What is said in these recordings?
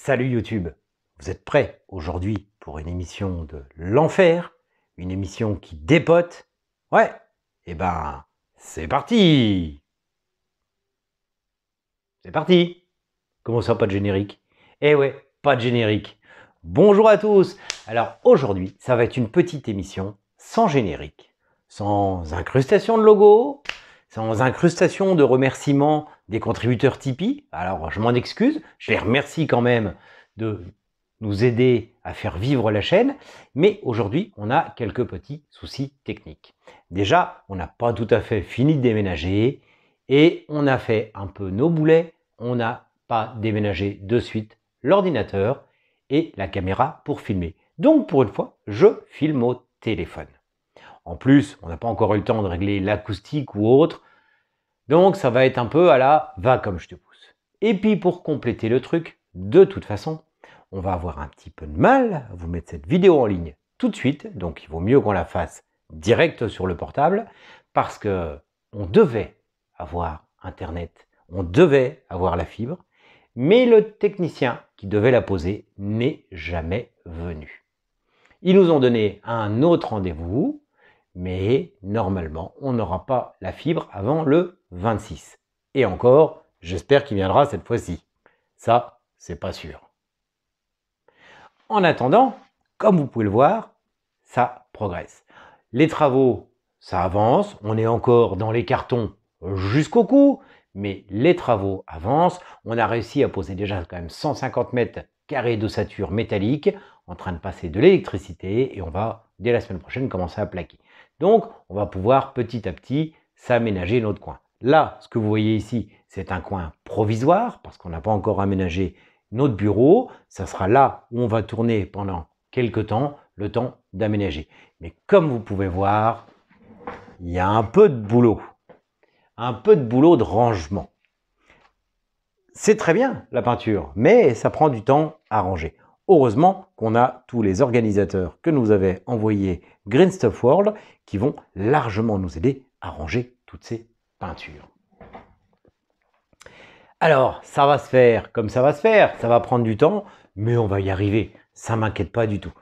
Salut YouTube Vous êtes prêts aujourd'hui pour une émission de l'enfer Une émission qui dépote Ouais et eh ben, c'est parti C'est parti Comment ça, pas de générique Eh ouais, pas de générique Bonjour à tous Alors aujourd'hui, ça va être une petite émission sans générique, sans incrustation de logo, sans incrustation de remerciements des contributeurs Tipeee. Alors, je m'en excuse, je les remercie quand même de nous aider à faire vivre la chaîne, mais aujourd'hui, on a quelques petits soucis techniques. Déjà, on n'a pas tout à fait fini de déménager et on a fait un peu nos boulets, on n'a pas déménagé de suite l'ordinateur et la caméra pour filmer. Donc, pour une fois, je filme au téléphone. En plus, on n'a pas encore eu le temps de régler l'acoustique ou autre, donc ça va être un peu à la va comme je te pousse. Et puis pour compléter le truc, de toute façon, on va avoir un petit peu de mal à vous mettre cette vidéo en ligne tout de suite, donc il vaut mieux qu'on la fasse direct sur le portable, parce qu'on devait avoir Internet, on devait avoir la fibre, mais le technicien qui devait la poser n'est jamais venu. Ils nous ont donné un autre rendez-vous mais normalement, on n'aura pas la fibre avant le 26. Et encore, j'espère qu'il viendra cette fois-ci. Ça, c'est pas sûr. En attendant, comme vous pouvez le voir, ça progresse. Les travaux, ça avance, on est encore dans les cartons jusqu'au cou, mais les travaux avancent. On a réussi à poser déjà quand même 150 mètres carrés d'ossature métallique en train de passer de l'électricité et on va dès la semaine prochaine commencer à plaquer. Donc, on va pouvoir petit à petit s'aménager notre coin. Là, ce que vous voyez ici, c'est un coin provisoire parce qu'on n'a pas encore aménagé notre bureau. Ça sera là où on va tourner pendant quelques temps, le temps d'aménager. Mais comme vous pouvez voir, il y a un peu de boulot, un peu de boulot de rangement. C'est très bien la peinture, mais ça prend du temps à ranger. Heureusement qu'on a tous les organisateurs que nous avait envoyés Green Stuff World qui vont largement nous aider à ranger toutes ces peintures. Alors, ça va se faire comme ça va se faire, ça va prendre du temps, mais on va y arriver, ça m'inquiète pas du tout.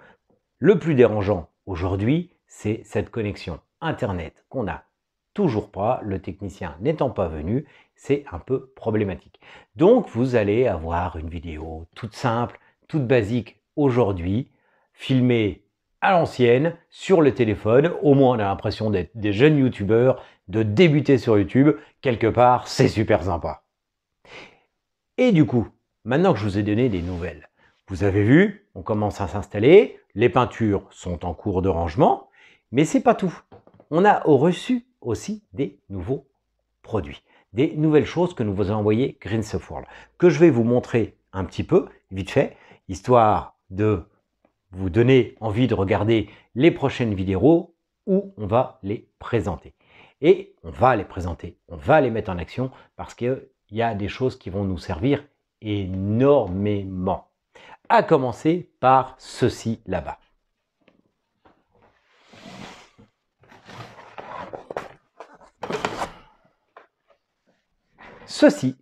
Le plus dérangeant aujourd'hui, c'est cette connexion Internet qu'on n'a toujours pas, le technicien n'étant pas venu, c'est un peu problématique. Donc, vous allez avoir une vidéo toute simple, toute basique aujourd'hui, filmé à l'ancienne, sur le téléphone. Au moins, on a l'impression d'être des jeunes youtubeurs, de débuter sur YouTube. Quelque part, c'est super sympa. Et du coup, maintenant que je vous ai donné des nouvelles, vous avez vu, on commence à s'installer, les peintures sont en cours de rangement, mais c'est pas tout. On a reçu aussi des nouveaux produits, des nouvelles choses que nous vous a envoyé Green Software, que je vais vous montrer un petit peu, vite fait, histoire de vous donner envie de regarder les prochaines vidéos où on va les présenter. Et on va les présenter, on va les mettre en action parce qu'il y a des choses qui vont nous servir énormément. À commencer par ceci là-bas. Ceci,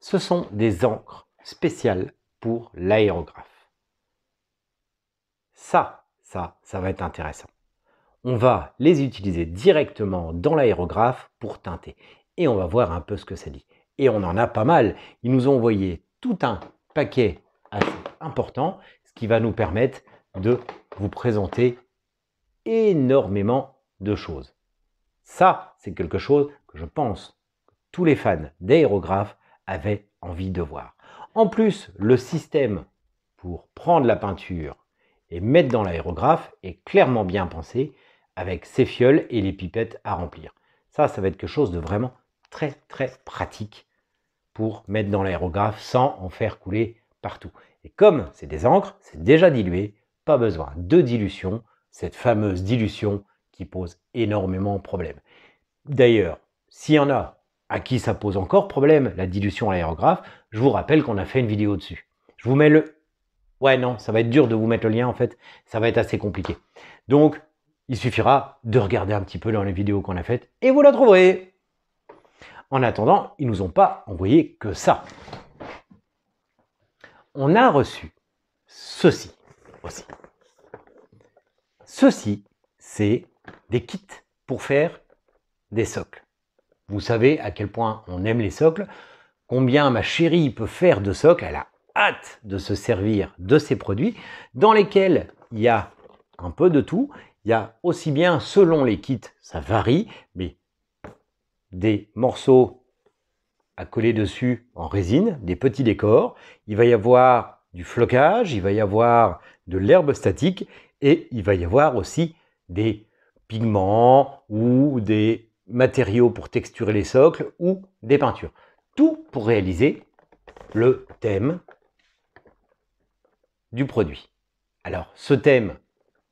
ce sont des encres spéciales pour l'aérographe. Ça, ça, ça va être intéressant. On va les utiliser directement dans l'aérographe pour teinter. Et on va voir un peu ce que ça dit. Et on en a pas mal. Ils nous ont envoyé tout un paquet assez important, ce qui va nous permettre de vous présenter énormément de choses. Ça, c'est quelque chose que je pense que tous les fans d'aérographe avaient envie de voir. En plus, le système pour prendre la peinture et mettre dans l'aérographe est clairement bien pensé avec ses fioles et les pipettes à remplir. Ça, ça va être quelque chose de vraiment très très pratique pour mettre dans l'aérographe sans en faire couler partout. Et comme c'est des encres, c'est déjà dilué, pas besoin de dilution, cette fameuse dilution qui pose énormément de problèmes. D'ailleurs, s'il y en a à qui ça pose encore problème, la dilution à l'aérographe, je vous rappelle qu'on a fait une vidéo dessus. Je vous mets le... Ouais, non, ça va être dur de vous mettre le lien, en fait. Ça va être assez compliqué. Donc, il suffira de regarder un petit peu dans les vidéos qu'on a faites et vous la trouverez. En attendant, ils nous ont pas envoyé que ça. On a reçu ceci aussi. Ceci, c'est des kits pour faire des socles. Vous savez à quel point on aime les socles, combien ma chérie peut faire de socles, elle a hâte de se servir de ces produits, dans lesquels il y a un peu de tout, il y a aussi bien selon les kits, ça varie, mais des morceaux à coller dessus en résine, des petits décors, il va y avoir du flocage, il va y avoir de l'herbe statique et il va y avoir aussi des pigments ou des matériaux pour texturer les socles ou des peintures. Tout pour réaliser le thème du produit. Alors, ce thème,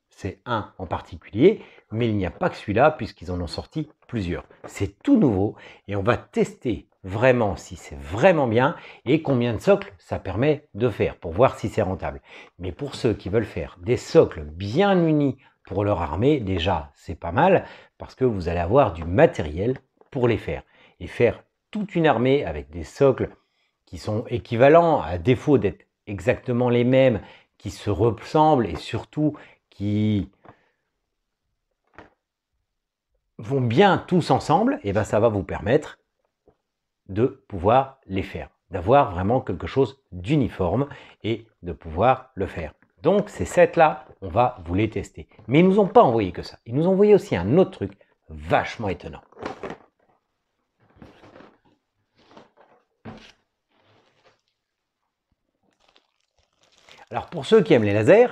c'est un en particulier, mais il n'y a pas que celui-là puisqu'ils en ont sorti plusieurs. C'est tout nouveau et on va tester vraiment si c'est vraiment bien et combien de socles ça permet de faire pour voir si c'est rentable. Mais pour ceux qui veulent faire des socles bien unis pour leur armée, déjà, c'est pas mal, parce que vous allez avoir du matériel pour les faire. Et faire toute une armée avec des socles qui sont équivalents, à défaut d'être exactement les mêmes, qui se ressemblent et surtout qui vont bien tous ensemble, et eh ben ça va vous permettre de pouvoir les faire, d'avoir vraiment quelque chose d'uniforme et de pouvoir le faire. Donc ces 7-là, on va vous les tester. Mais ils ne nous ont pas envoyé que ça. Ils nous ont envoyé aussi un autre truc vachement étonnant. Alors pour ceux qui aiment les lasers,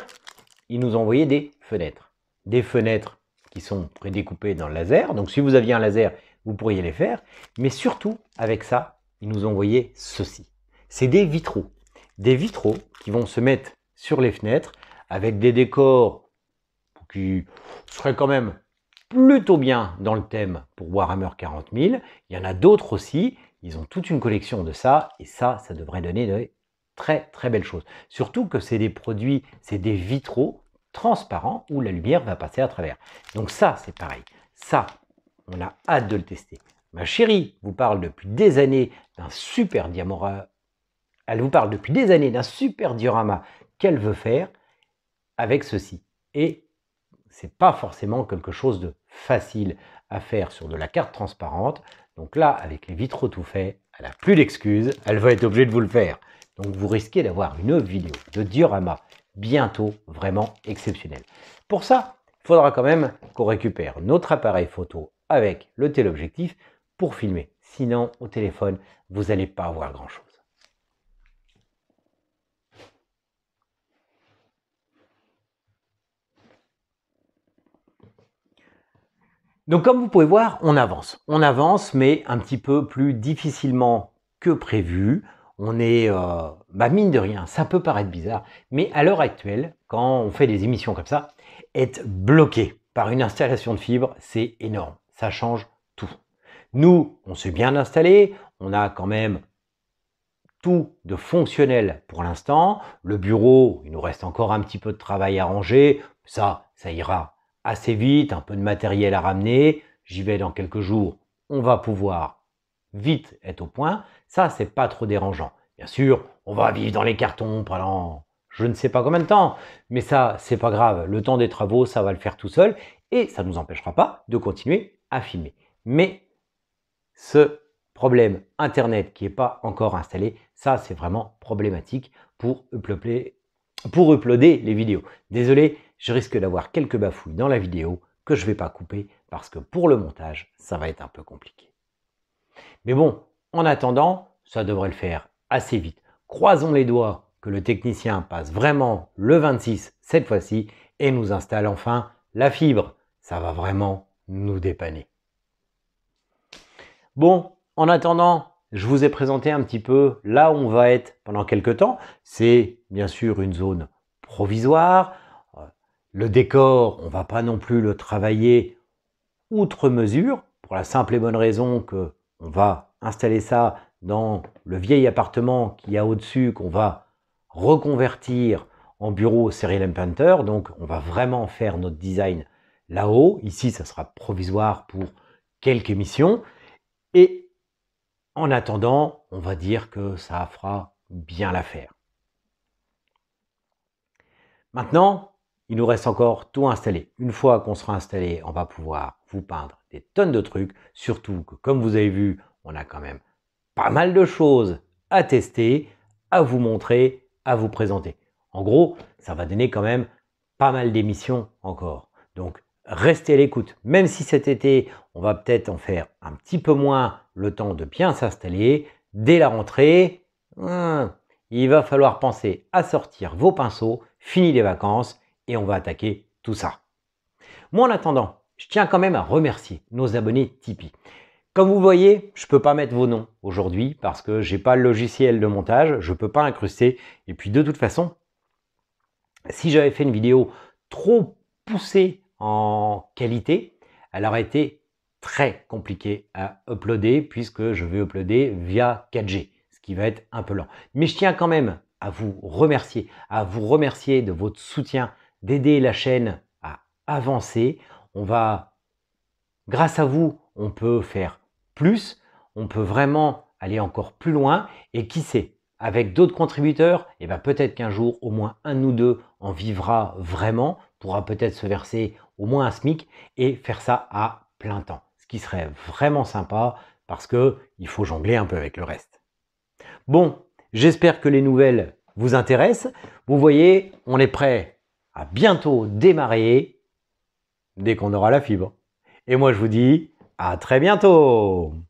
ils nous ont envoyé des fenêtres. Des fenêtres qui sont prédécoupées dans le laser. Donc si vous aviez un laser, vous pourriez les faire. Mais surtout, avec ça, ils nous ont envoyé ceci. C'est des vitraux. Des vitraux qui vont se mettre sur les fenêtres, avec des décors qui seraient quand même plutôt bien dans le thème pour Warhammer 4000 Il y en a d'autres aussi. Ils ont toute une collection de ça. Et ça, ça devrait donner de très très belles choses. Surtout que c'est des produits, c'est des vitraux transparents où la lumière va passer à travers. Donc ça, c'est pareil. Ça, on a hâte de le tester. Ma chérie vous parle depuis des années d'un super diorama, Elle vous parle depuis des années d'un super diorama qu'elle veut faire avec ceci. Et c'est pas forcément quelque chose de facile à faire sur de la carte transparente. Donc là, avec les vitraux tout faits, elle n'a plus d'excuses, elle va être obligée de vous le faire. Donc vous risquez d'avoir une vidéo de diorama bientôt vraiment exceptionnelle. Pour ça, il faudra quand même qu'on récupère notre appareil photo avec le téléobjectif pour filmer. Sinon, au téléphone, vous n'allez pas avoir grand-chose. Donc comme vous pouvez voir, on avance. On avance, mais un petit peu plus difficilement que prévu. On est, euh, bah, mine de rien, ça peut paraître bizarre, mais à l'heure actuelle, quand on fait des émissions comme ça, être bloqué par une installation de fibre, c'est énorme. Ça change tout. Nous, on s'est bien installé, on a quand même tout de fonctionnel pour l'instant. Le bureau, il nous reste encore un petit peu de travail à ranger. Ça, ça ira assez vite, un peu de matériel à ramener, j'y vais dans quelques jours, on va pouvoir vite être au point, ça c'est pas trop dérangeant. Bien sûr, on va vivre dans les cartons pendant je ne sais pas combien de temps, mais ça c'est pas grave, le temps des travaux ça va le faire tout seul et ça ne nous empêchera pas de continuer à filmer. Mais ce problème internet qui n'est pas encore installé, ça c'est vraiment problématique pour uploader, pour uploader les vidéos. Désolé, je risque d'avoir quelques bafouilles dans la vidéo que je ne vais pas couper parce que pour le montage, ça va être un peu compliqué. Mais bon, en attendant, ça devrait le faire assez vite. Croisons les doigts que le technicien passe vraiment le 26 cette fois-ci et nous installe enfin la fibre. Ça va vraiment nous dépanner. Bon, en attendant, je vous ai présenté un petit peu là où on va être pendant quelques temps. C'est bien sûr une zone provisoire. Le décor, on va pas non plus le travailler outre mesure, pour la simple et bonne raison que on va installer ça dans le vieil appartement qu'il y a au-dessus, qu'on va reconvertir en bureau Serial Painter. Donc, on va vraiment faire notre design là-haut. Ici, ça sera provisoire pour quelques missions. Et en attendant, on va dire que ça fera bien l'affaire. Maintenant, il nous reste encore tout installé. Une fois qu'on sera installé, on va pouvoir vous peindre des tonnes de trucs. Surtout que, comme vous avez vu, on a quand même pas mal de choses à tester, à vous montrer, à vous présenter. En gros, ça va donner quand même pas mal d'émissions encore. Donc, restez à l'écoute. Même si cet été, on va peut-être en faire un petit peu moins le temps de bien s'installer, dès la rentrée, hein, il va falloir penser à sortir vos pinceaux, fini les vacances et on va attaquer tout ça. Moi, en attendant, je tiens quand même à remercier nos abonnés Tipeee. Comme vous voyez, je ne peux pas mettre vos noms aujourd'hui parce que n'ai pas le logiciel de montage, je ne peux pas incruster. Et puis de toute façon, si j'avais fait une vidéo trop poussée en qualité, elle aurait été très compliquée à uploader puisque je vais uploader via 4G, ce qui va être un peu lent. Mais je tiens quand même à vous remercier, à vous remercier de votre soutien d'aider la chaîne à avancer. On va, grâce à vous, on peut faire plus, on peut vraiment aller encore plus loin et qui sait, avec d'autres contributeurs, et eh ben peut-être qu'un jour, au moins un ou deux en vivra vraiment, pourra peut-être se verser au moins un SMIC et faire ça à plein temps, ce qui serait vraiment sympa parce qu'il il faut jongler un peu avec le reste. Bon, j'espère que les nouvelles vous intéressent. Vous voyez, on est prêt à bientôt démarrer dès qu'on aura la fibre. Et moi je vous dis à très bientôt